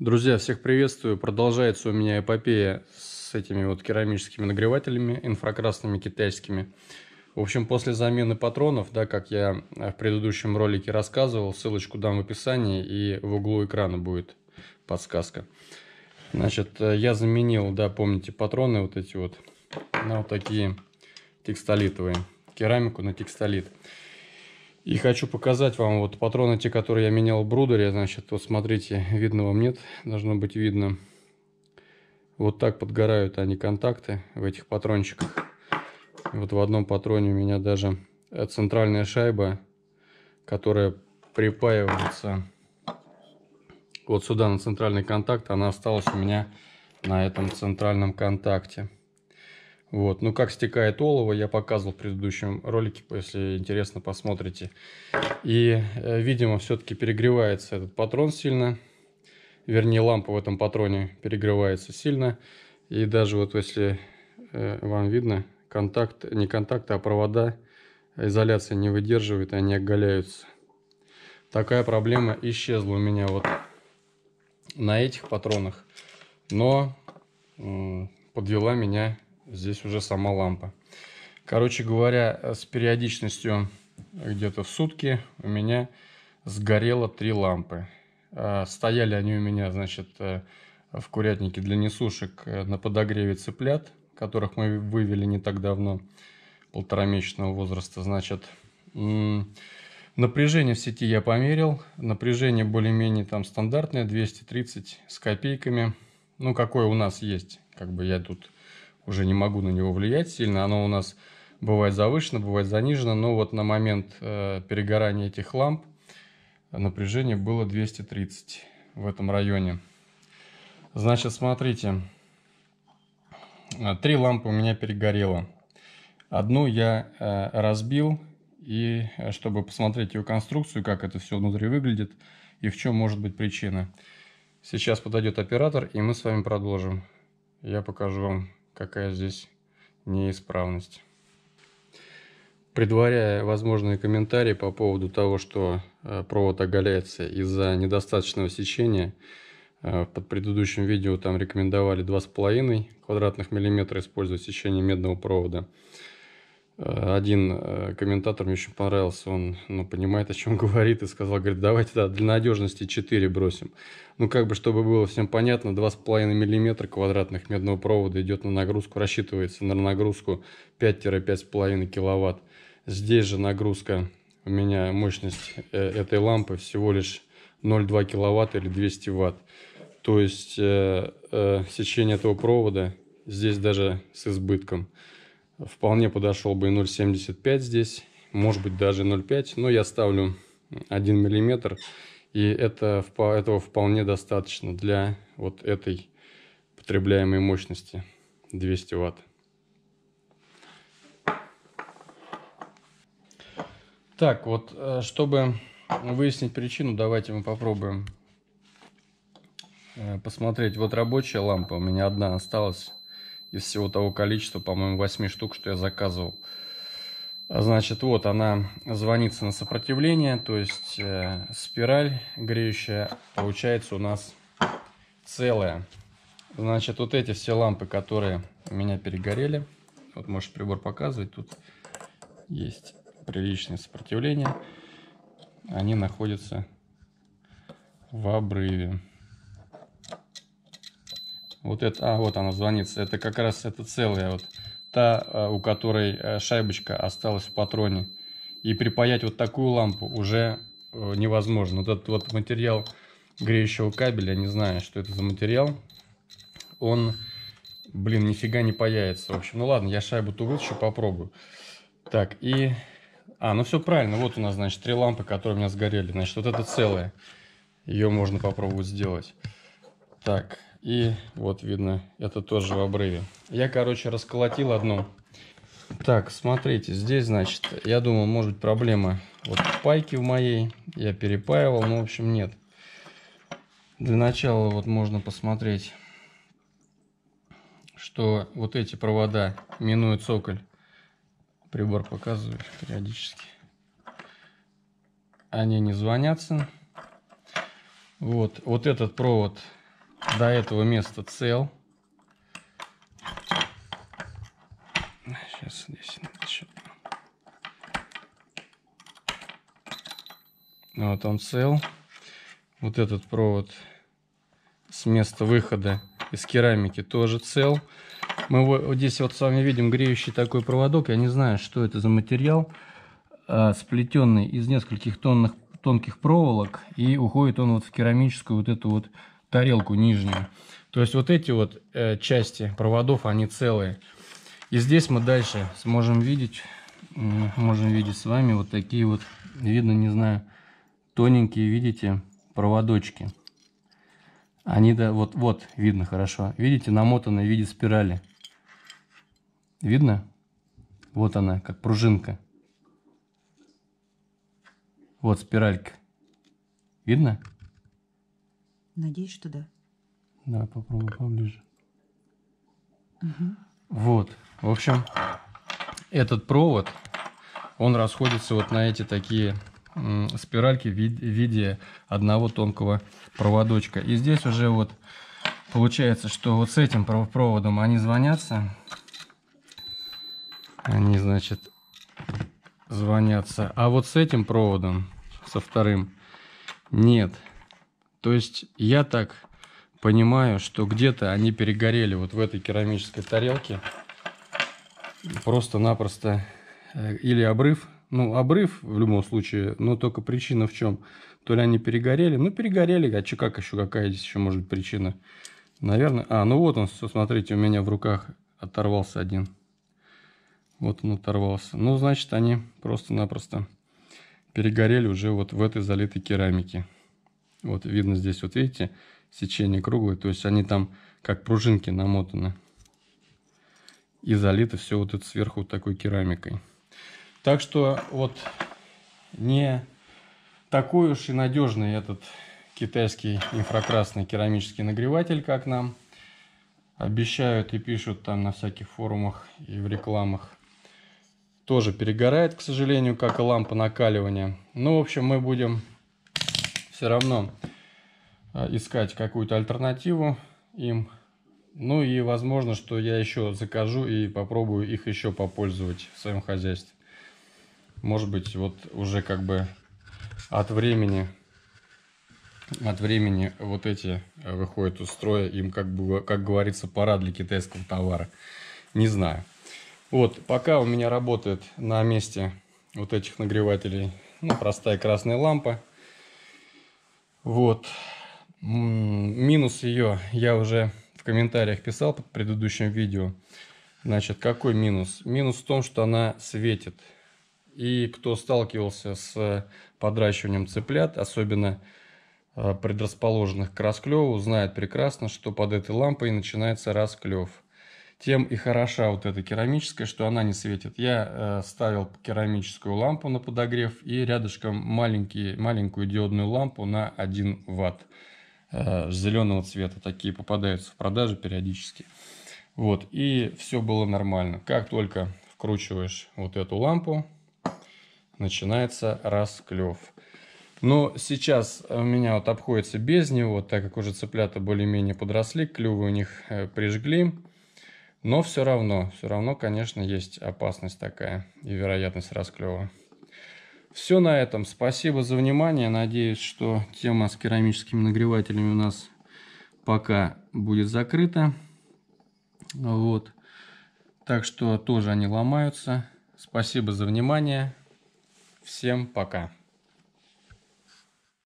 Друзья, всех приветствую. Продолжается у меня эпопея с этими вот керамическими нагревателями, инфракрасными китайскими. В общем, после замены патронов, да, как я в предыдущем ролике рассказывал, ссылочку дам в описании и в углу экрана будет подсказка. Значит, э, я заменил, да, помните, патроны вот эти вот на вот такие текстолитовые, керамику на текстолит. И хочу показать вам вот патроны те, которые я менял в брудере. Значит, вот смотрите, видно вам нет, должно быть видно. Вот так подгорают они контакты в этих патрончиках. вот в одном патроне у меня даже э, центральная шайба, которая припаивается вот сюда на центральный контакт, она осталась у меня на этом центральном контакте. Вот, ну как стекает олово, я показывал в предыдущем ролике, если интересно, посмотрите. И, э, видимо, все-таки перегревается этот патрон сильно. Вернее, лампа в этом патроне перегревается сильно. И даже вот если э, вам видно, контакт, не контакты, а провода, изоляция не выдерживает, они оголяются. Такая проблема исчезла у меня вот на этих патронах, но э, подвела меня здесь уже сама лампа. Короче говоря, с периодичностью где-то в сутки у меня сгорело три лампы. А, стояли они у меня, значит, э, в курятнике для несушек э, на подогреве цыплят, которых мы вывели не так давно, полуторамесячного возраста, значит. Напряжение в сети я померил. Напряжение более-менее там стандартное, 230 с копейками. Ну, какое у нас есть. Как бы я тут уже не могу на него влиять сильно. Оно у нас бывает завышено, бывает занижено, но вот на момент э, перегорания этих ламп напряжение было 230 в этом районе. Значит, смотрите, э, три лампы у меня перегорело. Одну я э, разбил, и э, чтобы посмотреть ее конструкцию, как это все внутри выглядит и в чем может быть причина. Сейчас подойдет оператор, и мы с вами продолжим. Я покажу вам какая здесь неисправность. Предваряя возможные комментарии по поводу того, что э, провод оголяется из-за недостаточного сечения, э, под предыдущим видео там рекомендовали 2,5 квадратных миллиметра использовать сечение медного провода. Э, один э, комментатор мне очень понравился, он ну, понимает, о чем говорит, и сказал, говорит, давайте да, для надежности 4 бросим. Ну, как бы, чтобы было всем понятно, 2,5 мм квадратных медного провода идет на нагрузку, рассчитывается на нагрузку 5-5,5 киловатт. Здесь же нагрузка, у меня мощность э, этой лампы всего лишь 0,2 киловатт или 200 ватт. То есть, э, э, сечение этого провода здесь даже с избытком. Вполне подошел бы и 0,75 здесь, может быть даже 0,5, но я ставлю 1 миллиметр, и это, этого вполне достаточно для вот этой потребляемой мощности 200 ватт. Так, вот, э, чтобы выяснить причину, давайте мы попробуем э, посмотреть. Вот рабочая лампа у меня одна осталась из всего того количества, по-моему, 8 штук, что я заказывал. А значит, вот она звонится на сопротивление, то есть э, спираль греющая получается у нас целая. Значит, вот эти все лампы, которые у меня перегорели, вот можешь прибор показывать, тут есть приличное сопротивление, они находятся в обрыве. Вот это, а вот она звонится. Это как раз это целая вот та, а, у которой э, шайбочка осталась в патроне. И припаять вот такую лампу уже э, невозможно. Вот этот вот материал греющего кабеля, не знаю, что это за материал, он, блин, нифига не паяется. В общем, ну ладно, я шайбу ту вытащу, попробую. Так, и... А, ну все правильно, вот у нас, значит, три лампы, которые у меня сгорели. Значит, вот это целая. Ее можно попробовать сделать. Так, и вот видно, это тоже в обрыве. Я, короче, расколотил одну. Так, смотрите, здесь, значит, я думал, может быть, проблема вот пайки в моей. Я перепаивал, но, ну, в общем, нет. Для начала вот можно посмотреть, что вот эти провода минуют цоколь. Прибор показываю периодически. Они не звонятся. Вот, вот этот провод до этого места цел. Сейчас здесь еще. Вот он цел. Вот этот провод с места выхода из керамики тоже цел. Мы вот здесь вот с вами видим греющий такой проводок. Я не знаю, что это за материал, а, сплетенный из нескольких тонных, тонких проволок. И уходит он вот в керамическую вот эту вот тарелку нижнюю. То есть вот эти вот э, части проводов, они целые. И здесь мы дальше сможем видеть, э, можем видеть с вами вот такие вот, видно, не знаю, тоненькие, видите, проводочки. Они, да, вот, вот, видно хорошо. Видите, намотаны в виде спирали. Видно? Вот она, как пружинка. Вот спиралька. Видно? Надеюсь, что да. Да, попробуй поближе. Угу. Вот, в общем, этот провод, он расходится вот на эти такие спиральки в виде одного тонкого проводочка. И здесь уже вот получается, что вот с этим проводом они звонятся. Они, значит, звонятся. А вот с этим проводом, со вторым, нет. Нет. То есть я так понимаю, что где-то они перегорели вот в этой керамической тарелке. Просто-напросто э, или обрыв. Ну, обрыв в любом случае, но только причина в чем? То ли они перегорели. Ну, перегорели, а че, как еще, какая здесь еще может быть причина? Наверное, а, ну вот он, смотрите, у меня в руках оторвался один. Вот он оторвался. Ну, значит, они просто-напросто перегорели уже вот в этой залитой керамике. Вот видно здесь, вот видите, сечение круглое, то есть они там как пружинки намотаны. И залито все вот это сверху вот такой керамикой. Так что вот не такой уж и надежный этот китайский инфракрасный керамический нагреватель, как нам обещают и пишут там на всяких форумах и в рекламах. Тоже перегорает, к сожалению, как и лампа накаливания. Ну, в общем, мы будем все равно а, искать какую-то альтернативу им. Ну и возможно, что я еще закажу и попробую их еще попользовать в своем хозяйстве. Может быть, вот уже как бы от времени, от времени вот эти э, выходят из строя, им как бы, как говорится, пора для китайского товара. Не знаю. Вот, пока у меня работает на месте вот этих нагревателей ну, простая красная лампа, вот. Минус ее я уже в комментариях писал под предыдущим видео. Значит, какой минус? Минус в том, что она светит. И кто сталкивался с э, подращиванием цыплят, особенно э, предрасположенных к расклеву, знает прекрасно, что под этой лампой начинается расклев тем и хороша вот эта керамическая, что она не светит. Я э, ставил керамическую лампу на подогрев и рядышком маленький, маленькую диодную лампу на 1 ватт э, зеленого цвета. Такие попадаются в продаже периодически. Вот, и все было нормально. Как только вкручиваешь вот эту лампу, начинается расклев. Но сейчас у меня вот обходится без него, так как уже цыплята более-менее подросли, клювы у них э, прижгли. Но все равно, все равно, конечно, есть опасность такая и вероятность расклева. Все на этом. Спасибо за внимание. Надеюсь, что тема с керамическими нагревателями у нас пока будет закрыта. Вот. Так что тоже они ломаются. Спасибо за внимание. Всем пока.